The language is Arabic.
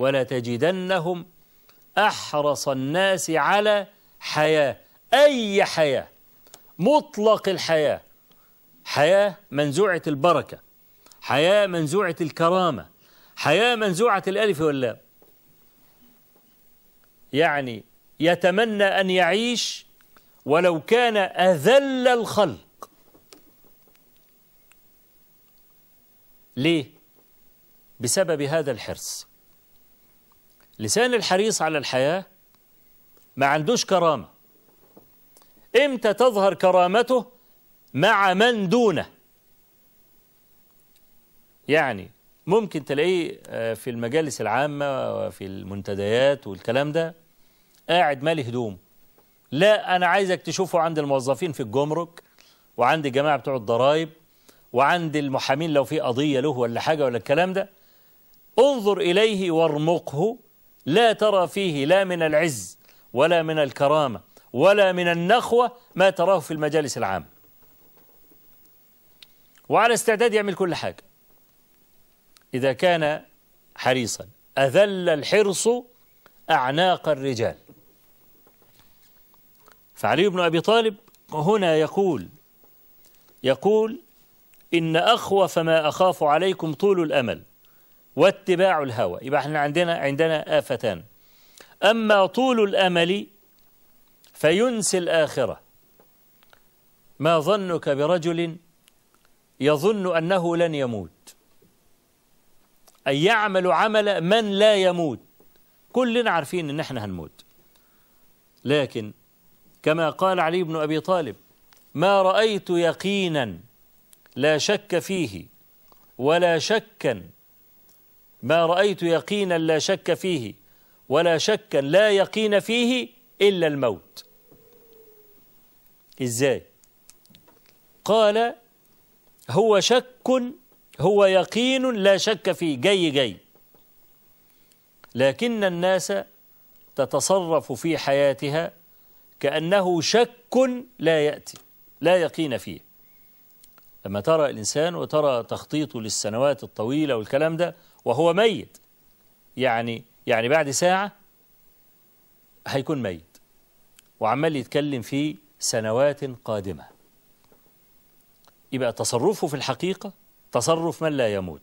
ولتجدنهم أحرص الناس على حياة أي حياة مطلق الحياة حياة منزوعة البركة حياة منزوعة الكرامة حياة منزوعة الألف واللام يعني يتمنى أن يعيش ولو كان أذل الخلق ليه؟ بسبب هذا الحرص لسان الحريص على الحياة ما عندوش كرامة إمتى تظهر كرامته مع من دونه يعني ممكن تلاقيه آه، في المجالس العامة وفي المنتديات والكلام ده قاعد مالي هدوم لا أنا عايزك تشوفه عند الموظفين في الجمرك وعند الجماعة بتوع الضرايب وعند المحامين لو في قضية له ولا حاجة ولا الكلام ده انظر إليه وارمقه لا ترى فيه لا من العز ولا من الكرامة ولا من النخوة ما تراه في المجالس العامة وعلى استعداد يعمل كل حاجة إذا كان حريصا أذل الحرص أعناق الرجال فعلي بن أبي طالب هنا يقول يقول إن أخوف ما أخاف عليكم طول الأمل واتباع الهوى يبقى احنا عندنا عندنا آفتان أما طول الأمل فينسي الآخرة ما ظنك برجل يظن أنه لن يموت أي يعمل عمل من لا يموت كلنا عارفين أن احنا هنموت لكن كما قال علي بن أبي طالب ما رأيت يقينا لا شك فيه ولا شكا ما رأيت يقينا لا شك فيه ولا شكا لا يقين فيه إلا الموت إزاي قال هو شك هو يقين لا شك فيه جاي جاي لكن الناس تتصرف في حياتها كأنه شك لا يأتي لا يقين فيه لما ترى الإنسان وترى تخطيطه للسنوات الطويلة والكلام ده وهو ميت يعني يعني بعد ساعة هيكون ميت وعمال يتكلم في سنوات قادمة يبقى تصرفه في الحقيقة تصرف من لا يموت